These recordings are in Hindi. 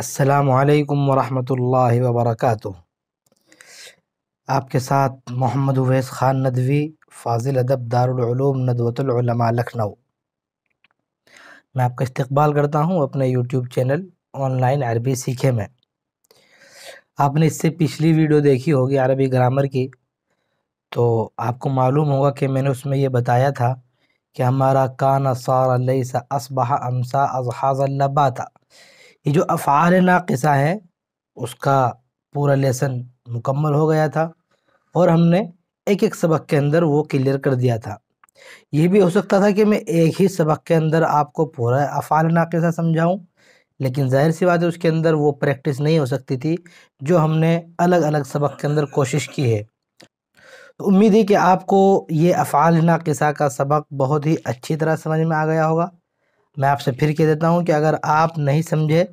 असलकम वरहमल वबरक आपके साथ मोहम्मद उवैस ख़ान नदवी फाजिल अदब दारूम नदवतलमा लखनऊ मैं आपका इस्तकबाल करता हूँ अपने यूट्यूब चैनल ऑनलाइन अरबी सीखे में आपने इससे पिछली वीडियो देखी होगी अरबी ग्रामर की तो आपको मालूम होगा कि मैंने उसमें यह बताया था कि हमारा कान सार असबह अमसा अजहाज़ल्लबा था ये जो अफ़ार नाक़सा है उसका पूरा लेसन मुकम्मल हो गया था और हमने एक एक सबक के अंदर वो क्लियर कर दिया था यह भी हो सकता था कि मैं एक ही सबक के अंदर आपको पूरा अफ़ाल नाक़ा समझाऊँ लेकिन ज़ाहिर सी बात है उसके अंदर वो प्रैक्टिस नहीं हो सकती थी जो हमने अलग अलग सबक के अंदर कोशिश की है तो उम्मीद है कि आपको ये अफ़ाल नाक़ा का सबक बहुत ही अच्छी तरह समझ में आ गया होगा मैं आपसे फिर कह देता हूँ कि अगर आप नहीं समझे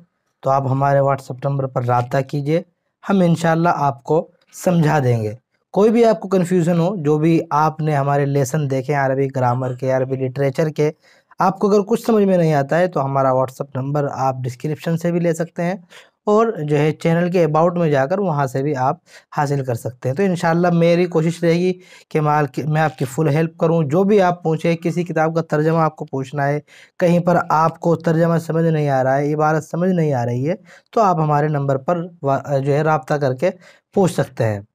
तो आप हमारे व्हाट्सअप नंबर पर रबता कीजिए हम इन आपको समझा देंगे कोई भी आपको कन्फ्यूज़न हो जो भी आपने हमारे लेसन देखे अरबी ग्रामर के अरबी लिटरेचर के आपको अगर कुछ समझ में नहीं आता है तो हमारा व्हाट्सअप नंबर आप डिस्क्रिप्शन से भी ले सकते हैं और जो है चैनल के अबाउट में जाकर वहाँ से भी आप हासिल कर सकते हैं तो इन मेरी कोशिश रहेगी कि मैं आपकी फ़ुल हेल्प करूँ जो भी आप पूछें किसी किताब का तर्जमा आपको पूछना है कहीं पर आपको तर्जमा समझ नहीं आ रहा है इबारत समझ नहीं आ रही है तो आप हमारे नंबर पर जो है रबता करके पूछ सकते हैं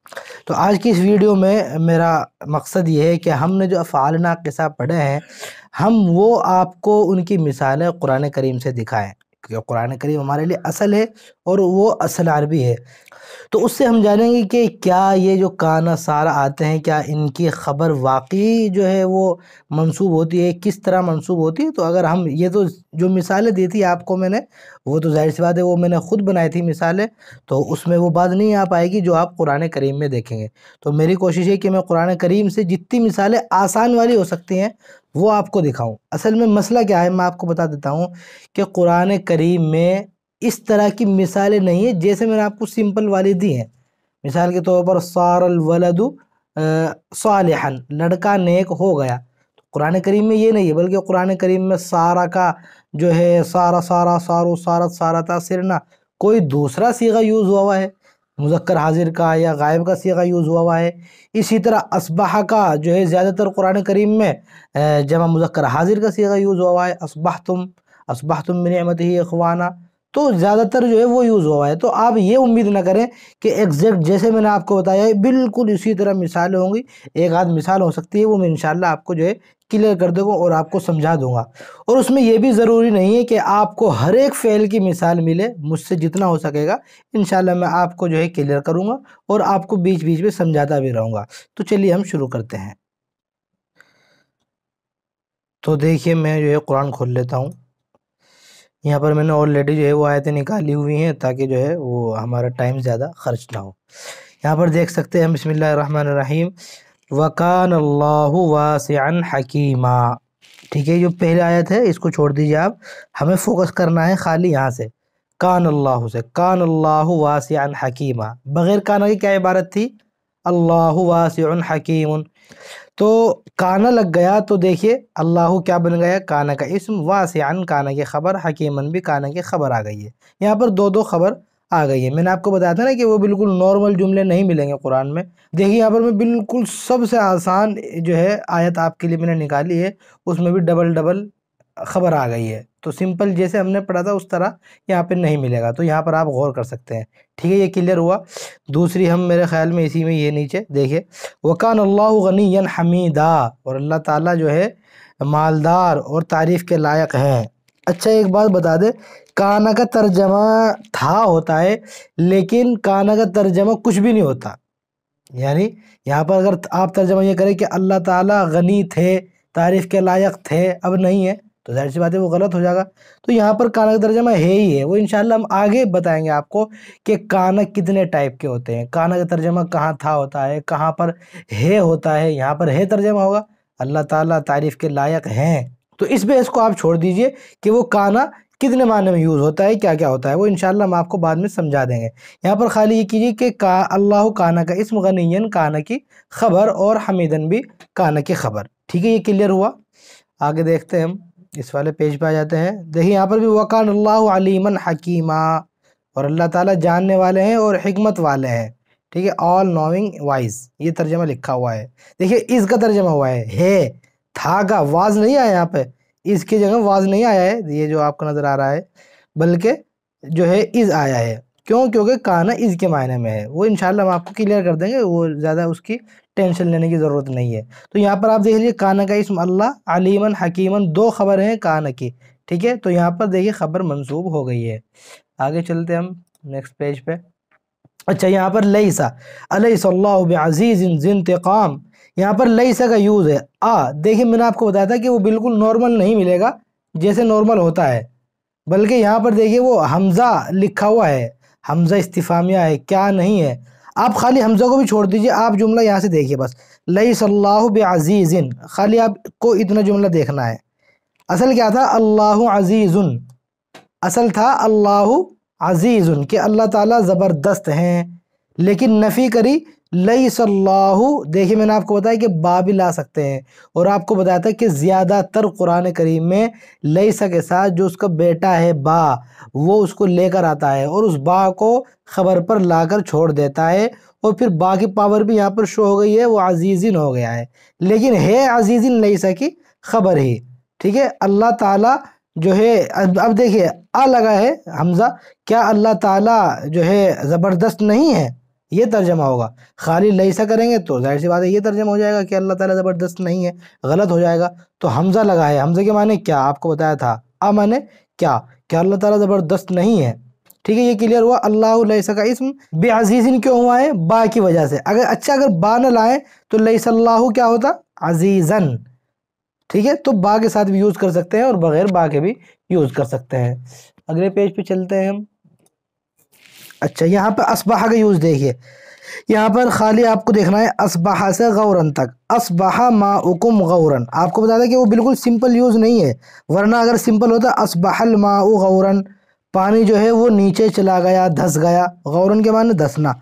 तो आज की इस वीडियो में मेरा मकसद ये है कि हमने जो अफ़ाल नाक़सा पढ़े हैं हम वो आपको उनकी मिसालें कुरान करीम से दिखाएं कुरान करीम हमारे लिए असल है और वो असल अरबी है तो उससे हम जानेंगे कि क्या ये जो काना सारा आते हैं क्या इनकी ख़बर वाकई जो है वो मंसूब होती है किस तरह मंसूब होती है तो अगर हम ये तो जो मिसालें दी थी आपको मैंने वो तो जाहिर सी बात है वो मैंने ख़ुद बनाई थी मिसालें तो उसमें वो बात नहीं आ पाएगी जो आप कुरान करीम में देखेंगे तो मेरी कोशिश है कि मैं कुरान करीम से जितनी मिसालें आसान वाली हो सकती हैं वो आपको दिखाऊं असल में मसला क्या है मैं आपको बता देता हूँ कि कुरान करीम में इस तरह की मिसालें नहीं है जैसे मैंने आपको सिंपल वाली दी हैं मिसाल के तौर पर सारल वलदु सालहन लड़का नेक हो गया तो कुरान करीम में ये नहीं है बल्कि कुरान करीम में सारा का जो है सारा सारा सारो सारत था सिरना कोई दूसरा सीगा यूज़ हुआ हुआ है मुजक्कर हाजिर का या गायब का सीगा यूज़ हुआ हुआ है इसी तरह असबाह का जो है ज़्यादातर कुरान करीम में जमा मुजक्कर हाजिर का सीगा यूज़ हुआ हुआ है असबाह तुम असबाह तुम मिनमत ही अखवाना तो ज़्यादातर जो है वो यूज़ हुआ है तो आप ये उम्मीद ना करें कि एग्जैक्ट जैसे मैंने आपको बताया है बिल्कुल इसी तरह मिसालें होंगी एक आध मिसाल हो सकती है वो मैं इन आपको जो है क्लियर कर दूँगा और आपको समझा दूंगा और उसमें यह भी ज़रूरी नहीं है कि आपको हर एक फ़ेल की मिसाल मिले मुझसे जितना हो सकेगा इन मैं आपको जो है क्लियर करूँगा और आपको बीच बीच में समझाता भी रहूँगा तो चलिए हम शुरू करते हैं तो देखिए मैं जो है कुरान खोल लेता हूँ यहाँ पर मैंने ऑलरेडी जो है वो आयतें निकाली हुई हैं ताकि जो है वो हमारा टाइम ज़्यादा खर्च ना हो यहाँ पर देख सकते हैं हम रहीम वकान अल्लाह वासन हकीमा ठीक है जो पहले आयत है इसको छोड़ दीजिए आप हमें फोकस करना है खाली यहाँ से कान अल्लाह से कान अल्लाह वासन हकीमा बग़ैर काना की क्या इबारत थी अल्लाह वासन हकीम तो काना लग गया तो देखिए अल्लाह क्या बन गया काना का इसम वासन काना की खबर हकीमन भी काना की खबर आ गई है यहाँ पर दो दो खबर आ गई है मैंने आपको बताया था ना कि वो बिल्कुल नॉर्मल जुमले नहीं मिलेंगे कुरान में देखिए यहाँ पर मैं बिल्कुल सबसे आसान जो है आयत आपके लिए मैंने निकाली है उसमें भी डबल डबल खबर आ गई है तो सिंपल जैसे हमने पढ़ा था उस तरह यहाँ पे नहीं मिलेगा तो यहाँ पर आप गौर कर सकते हैं ठीक है ये क्लियर हुआ दूसरी हम मेरे ख्याल में इसी में ये नीचे देखिए वकान अल्लाह गनी हमीदा और अल्लाह ताला जो है मालदार और तारीफ़ के लायक हैं अच्छा एक बात बता दे काना का तर्जमा था होता है लेकिन काना का तर्जमा कुछ भी नहीं होता यानी यहाँ पर अगर आप तर्जमा ये करें कि अल्लाह ताला गनी थे तारीफ़ के लायक थे अब नहीं है तो जाहिर सी बात है वो गलत हो जाएगा तो यहाँ पर कानक तर्जमा है ही है वो इनशाला हम आगे बताएंगे आपको कि कानक कितने टाइप के होते हैं कानक तर्जमा कहाँ था होता है कहाँ पर है होता है यहाँ पर है तर्जमा होगा अल्लाह ताला तारीफ़ के लायक हैं तो इस बेस को आप छोड़ दीजिए कि वो काना कितने माने में यूज़ होता है क्या क्या होता है वो इनशाला हम आपको बाद में समझा देंगे यहाँ पर खाली ये कीजिए कि का अल्लाह काना का इसम गनीन काना की खबर और हमीदन भी काना की खबर ठीक है ये क्लियर हुआ आगे देखते हैं हम इस वाले पेज पे आ जाते हैं देखिए यहाँ पर भी वकान अल्लाह अलीमन हकीमा और अल्लाह ताला जानने वाले हैं और हमत वाले हैं ठीक है ऑल नोविंग वाइज ये तर्जमा लिखा हुआ है देखिए इसका तर्जमा हुआ है हे था का वाज नहीं आया यहाँ पे इसकी जगह वाज नहीं आया है ये जो आपको नज़र आ रहा है बल्कि जो है इज़ आया है क्यों क्योंकि काना इसके मायने में है वो इन हम आपको क्लियर कर देंगे वो ज़्यादा उसकी टेंशन लेने की ज़रूरत नहीं है तो यहाँ पर आप देख लीजिए कान का इसम अल्लाह अलीमन हकीमन दो खबर हैं कान की ठीक है तो यहाँ पर देखिए खबर मंसूब हो गई है आगे चलते हम नेक्स्ट पेज पे अच्छा यहाँ पर लईसा अलैसल्लाज़ीज़ जिन तकाम यहाँ पर लईसा का यूज़ है आ देखिए मैंने आपको बताया था कि वो बिल्कुल नॉर्मल नहीं मिलेगा जैसे नॉर्मल होता है बल्कि यहाँ पर देखिए वो हमज़ा लिखा हुआ है हमज़ा इस्तीफामिया है क्या नहीं है आप खाली हमजा को भी छोड़ दीजिए आप जुमला यहाँ से देखिए बस लई सल्लाह बज़ीज़िन खाली आपको इतना जुमला देखना है असल क्या था अल्लाह अज़ीज़ुन असल था अल्लाह अज़ीज़ुन कि अल्लाह ताला ज़बरदस्त हैं लेकिन नफ़ी करी लई सल्लाहू देखिए मैंने आपको बताया कि बा भी ला सकते हैं और आपको बताया था कि ज़्यादातर कुरान करीम में सा के साथ जो उसका बेटा है बा वो उसको लेकर आता है और उस बा को ख़बर पर लाकर छोड़ देता है और फिर बा की पावर भी यहाँ पर शो हो गई है वो अजीज़िन हो गया है लेकिन है अजीज़िन लईसा की खबर ही ठीक है अल्लाह ताला जो है अब, अब देखिए आ लगा है हमज़ा क्या अल्लाह ताला जो है ज़बरदस्त नहीं है ये तर्जमा होगा खाली लईसा करेंगे तो जाहिर सी बात है ये तर्जमा हो जाएगा कि अल्लाह ताला ज़बरदस्त नहीं है गलत हो जाएगा तो हमज़ा लगा है हमज़े के माने क्या आपको बताया था अब माने क्या क्या अल्लाह ताला ज़बरदस्त नहीं है ठीक है ये क्लियर हुआ अल्लाह लईसा का इसम बेअजीज़िन क्यों हुआ है बा की वजह से अगर अच्छा अगर बा न लाएँ तो लईसल्लाह क्या होता अजीज़न ठीक है तो बा के साथ भी यूज़ कर सकते हैं और बग़ैर बा के भी यूज़ कर सकते हैं अगले पेज पे चलते हैं हम अच्छा यहाँ पर असबाह का यूज़ देखिए यहाँ पर खाली आपको देखना है असबाह से गौरन तक असबाहा मा उकुम गौरन आपको बता दें कि वो बिल्कुल सिंपल यूज़ नहीं है वरना अगर सिंपल होता असबाहल मा गौरन पानी जो है वो नीचे चला गया धस गया गौरन के माने धसना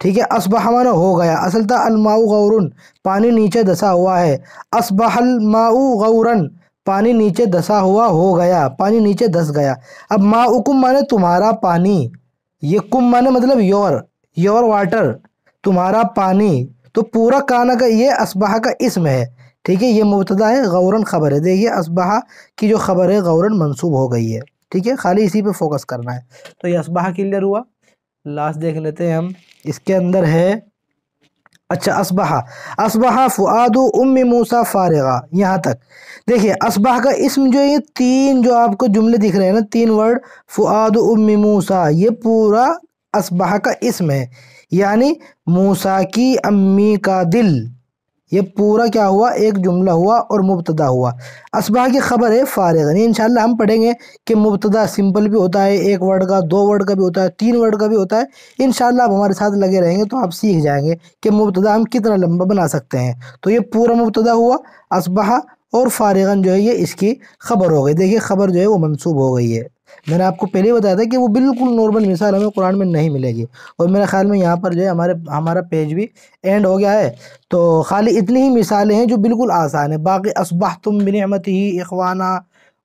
ठीक है असबाह माना हो गया असल था अलमाऊ गौरन पानी नीचे धसा हुआ है असबाहल माऊ गौरन पानी नीचे धसा हुआ हो गया पानी नीचे धस गया अब माँ उकुम माने तुम्हारा पानी ये कुम माने मतलब योर योर वाटर तुम्हारा पानी तो पूरा काना का ये असबाह का इसम है ठीक है ये मुबतदा है गौरन ख़बर है देखिए असबाह की जो ख़बर है गौरन मनसूब हो गई है ठीक है खाली इसी पे फोकस करना है तो ये असबाह क्लियर हुआ लास्ट देख लेते हैं हम इसके अंदर है अच्छा असबहा असबहा फ़ुआद उम मूसा फ़ारगा यहाँ तक देखिए असबाह का इसम जो ये तीन जो आपको जुमले दिख रहे हैं ना तीन वर्ड फ़ुआद उम मूसा ये पूरा असबह का इसम है यानी मूसा की अम्मी का दिल ये पूरा क्या हुआ एक जुमला हुआ और मुबतदा हुआ इसबह की ख़बर है फ़ारग इन इंशाल्लाह हम पढ़ेंगे कि मुबतदा सिंपल भी होता है एक वर्ड का दो वर्ड का भी होता है तीन वर्ड का भी होता है इन आप हमारे साथ लगे रहेंगे तो आप सीख जाएंगे कि मुबतदा हम कितना लंबा बना सकते हैं तो ये पूरा मुबतदा हुआ इसबह और फ़ारगन जो है ये इसकी खबर हो गई देखिए खबर जो है वो मनसूब हो गई है मैंने आपको पहले बताया था कि वो बिल्कुल नॉर्मल मिसाल हमें कुरान में नहीं मिलेगी और मेरे ख्याल में यहाँ पर जो है हमारे हमारा पेज भी एंड हो गया है तो खाली इतनी ही मिसालें हैं जो बिल्कुल आसान है बाकी असबाह तुम बिनमत ही इखवाना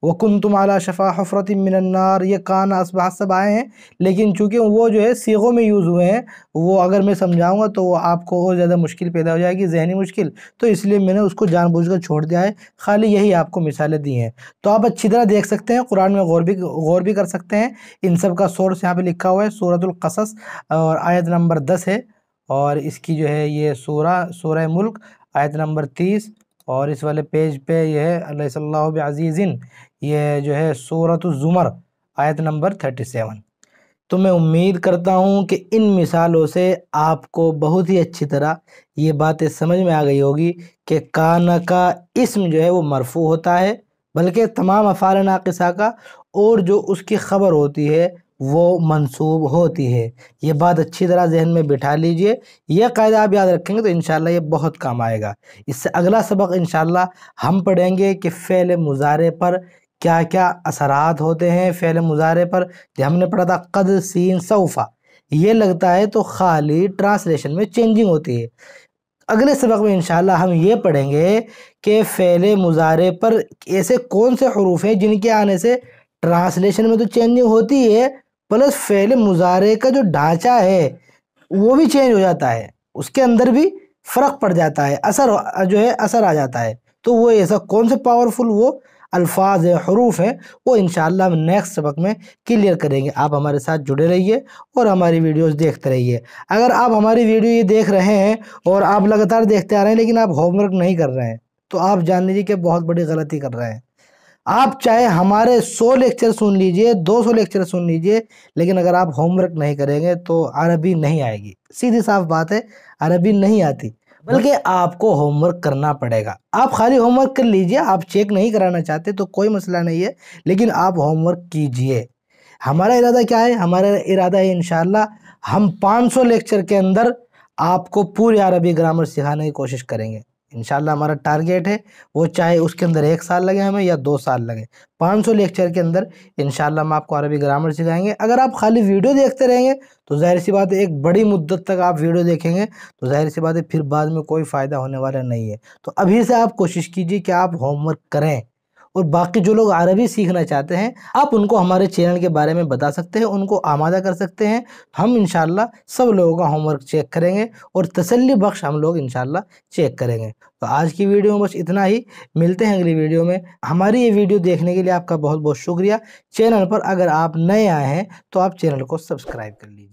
वकुन तुम आला शफ़ा हफ़रत मिनन्नार ये कान असबाह सब आए हैं लेकिन चूँकि वो जो है सीगों में यूज़ हुए हैं वो अगर मैं समझाऊँगा तो वो आपको और ज़्यादा मुश्किल पैदा हो जाएगी जहनी मुश्किल तो इसलिए मैंने उसको जानबूझ कर छोड़ दिया है खाली यही आपको मिसालें दी हैं तो आप अच्छी तरह देख सकते हैं कुरान में गौर भी गौर भी कर सकते हैं इन सब का सोर्स यहाँ पर लिखा हुआ है सूरतलकसस और आयत नंबर दस है और इसकी जो है ये सूरा सूर मुल्क आयत नंबर तीस और इस वाले पेज पे ये है अज़ीज़िन ये जो है सूरत ज़ुमर आयत नंबर थर्टी सेवन तो मैं उम्मीद करता हूँ कि इन मिसालों से आपको बहुत ही अच्छी तरह ये बातें समझ में आ गई होगी कि कान का इसम जो है वो मरफू होता है बल्कि तमाम अफ़ार नाकसा का और जो उसकी ख़बर होती है वो मनसूब होती है ये बात अच्छी तरह जहन में बिठा लीजिए यह कायदा आप याद रखेंगे तो इन ये बहुत काम आएगा इससे अगला सबक इन हम पढ़ेंगे कि फ़ैल मुजारे पर क्या क्या असरात होते हैं फ़ैल मुजारे पर जो हमने पढ़ा था कद सीन सऊफ़ा ये लगता है तो खाली ट्रांसलेशन में चेंजिंग होती है अगले सबक में इनशाला हम ये पढ़ेंगे कि फ़ैल मुजारे पर ऐसे कौन से हरूफ हैं जिनके आने से ट्रांसलेशन में तो चेंजिंग होती है प्लस फेल मुजारे का जो ढांचा है वो भी चेंज हो जाता है उसके अंदर भी फ़र्क पड़ जाता है असर जो है असर आ जाता है तो वो ऐसा कौन से पावरफुल वो अल्फाज है हरूफ हैं वो इन हम नेक्स्ट सबक में क्लियर करेंगे आप हमारे साथ जुड़े रहिए और हमारी वीडियोस देखते रहिए अगर आप हमारी वीडियो ये देख रहे हैं और आप लगातार देखते आ रहे हैं लेकिन आप होमवर्क नहीं कर रहे हैं तो आप जान लीजिए कि बहुत बड़ी गलती कर रहे हैं आप चाहे हमारे 100 लेक्चर सुन लीजिए 200 लेक्चर सुन लीजिए लेकिन अगर आप होमवर्क नहीं करेंगे तो अरबी नहीं आएगी सीधी साफ बात है अरबी नहीं आती बल्कि आपको होमवर्क करना पड़ेगा आप खाली होमवर्क कर लीजिए आप चेक नहीं कराना चाहते तो कोई मसला नहीं है लेकिन आप होमवर्क कीजिए हमारा इरादा क्या है हमारा इरादा है इन हम 500 लेक्चर के अंदर आपको पूरी अरबी ग्रामर सिखाने की कोशिश करेंगे इन हमारा टारगेट है वो चाहे उसके अंदर एक साल लगे हमें या दो साल लगे 500 लेक्चर के अंदर इन हम आपको अरबी ग्रामर सिखाएंगे अगर आप खाली वीडियो देखते रहेंगे तो जाहिर सी बात है एक बड़ी मुद्दत तक आप वीडियो देखेंगे तो जाहिर सी बात है फिर बाद में कोई फ़ायदा होने वाला नहीं है तो अभी से आप कोशिश कीजिए कि आप होमवर्क करें और बाकी जो लोग अरबी सीखना चाहते हैं आप उनको हमारे चैनल के बारे में बता सकते हैं उनको आमादा कर सकते हैं हम इन सब लोगों का होमवर्क चेक करेंगे और तसली बख्श हम लोग इन चेक करेंगे तो आज की वीडियो में बस इतना ही मिलते हैं अगली वीडियो में हमारी ये वीडियो देखने के लिए आपका बहुत बहुत शुक्रिया चैनल पर अगर आप नए आए हैं तो आप चैनल को सब्सक्राइब कर लीजिए